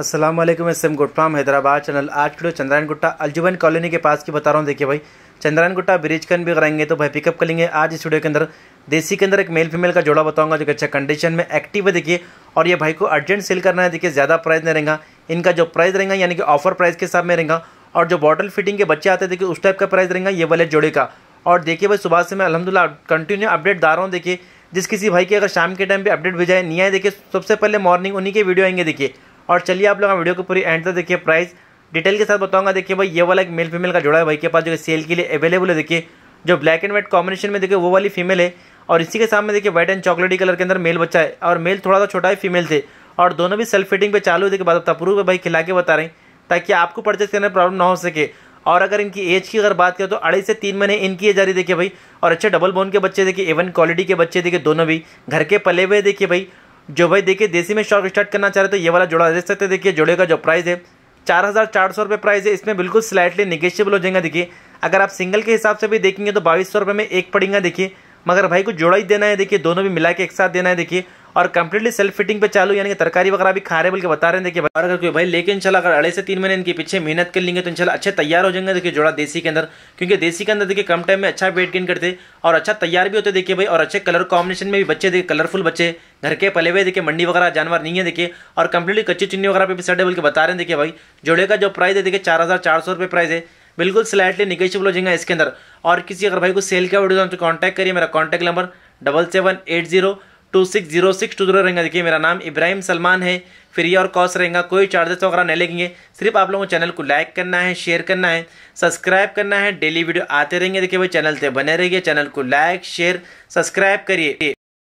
असलम मैं SIM from Hyderabad channel आज के लिए चंद्रायन गुट्टा अलजुबन कॉलोनी के पास की बता रहा हूँ देखिए भाई चंद्रायन गुट्टा ब्रिज कन भी कराएंगे तो भाई पिकअप करेंगे आज इस वीडियो के अंदर देसी के अंदर एक मेल फीमेल का जोड़ा बताऊंगा जो कि अच्छा कंडीशन में एक्टिव है देखिए और ये भाई को अर्जेंट सेल करना है देखिए ज़्यादा प्राइस नहीं रहेगा इनका जो प्राइस रहेगा यानी कि ऑफर प्राइस के हिसाब में रहेगा और जो बॉटल फिटिंग के बच्चे आते हैं देखिए उस टाइप का प्राइस रहेगा ये वाले जोड़े का और देखिए भाई सुबह से मैं अलहमदिल्ला कंटिन्यू अपडेट दा रहा हूँ देखिए जिस किसी भाई की अगर शाम के टाइम पे अपडेट भेजाए नहीं आए देखिए सबसे पहले मॉर्निंग उन्हीं के वीडियो आएंगे देखिए और चलिए आप लोग वीडियो को पूरी एंड तक देखिए प्राइस डिटेल के साथ बताऊंगा देखिए भाई ये वाला एक मेल फीमेल का जोड़ा है भाई के पास जो सेल के लिए अवेलेबल है देखिए जो ब्लैक एंड व्हाइट कॉम्बिनेशन में देखिए वो वाली फीमेल है और इसी के सामने देखिए व्हाइट एंड चॉकलेटी कलर के अंदर मेल बच्चा है और मेल थोड़ा सा छोटा है फीमेल से और दोनों भी सेल्फ फिटिंग पे चालू है देखिए बात अप्रूव है भाई खिला के बता रहे हैं ताकि आपको परचेज करने में प्रॉब्लम ना हो सके और अगर इनकी एज की अगर बात करें तो अढ़ाई से तीन महीने इनकी एज आ रही देखिए भाई और अच्छे डबल बोन के बच्चे देखिए एवन क्वालिटी के बच्चे देखिए दोनों भी घर के पले हुए देखिए भाई जो भाई देखिए देसी में शॉक स्टार्ट करना चाह रहे तो ये वाला जोड़ा दे सकते हैं देखिए जोड़े का जो प्राइस है चार हज़ार चार सौ रुपये प्राइस है इसमें बिल्कुल स्लाइटली निगेशियबल हो जाएगा देखिए अगर आप सिंगल के हिसाब से भी देखेंगे तो बाईस सौ रुपये में एक पड़ेगा देखिए मगर भाई को जोड़ा ही देना है देखिए दोनों भी मिला के एक साथ देना है देखिए और कंप्लीटली सेल्फ फिटिंग पे चालू यानी कि तरकारी वगैरह भी खा रहे बल्कि बता रहे हैं देखिए और अगर कोई भाई लेकिन इंशाल्लाह अगर अड़े से तीन महीने इनके पीछे मेहनत कर लेंगे तो इन अच्छे तैयार हो जाएंगे देखिए जोड़ा देसी के अंदर क्योंकि देसी के अंदर देखिए कम टाइम में अच्छा वेट गेन करते और अच्छा तैयार भी होते देखिए भाई और अच्छे कलर कॉम्बिनेशन में भी बच्चे देखिए कलरफुल बच्चे घर के पले हुए देखिए मंडी वगैरह जानवर नहीं है देखिए और कम्प्लीटली कच्ची चुन्नी वगैरह पे भी सड़े बोल के बता रहे हैं देखिए भाई जोड़े का जो प्राइस है देखिए चार हज़ार चार सौ रुपये प्राइस है बिल्कुल स्लाइटली निगेशिबल हो जाएगा इसके अंदर और किसी अगर भाई को सेल का वीडियो तो कॉन्टैक्ट करिए मेरा contact number double seven eight zero two six zero six two zero रहेगा देखिए मेरा नाम इब्राहिम सलमान है फ्री और कॉस्ट रहेगा कोई चार्जेस वगैरह नहीं लगेंगे सिर्फ आप लोगों को चैनल को लाइक करना है शेयर करना है सब्सक्राइब करना है डेली वीडियो आते रहेंगे देखिए वो चैनल से बने रहिए चैनल को लाइक शेयर सब्सक्राइब करिए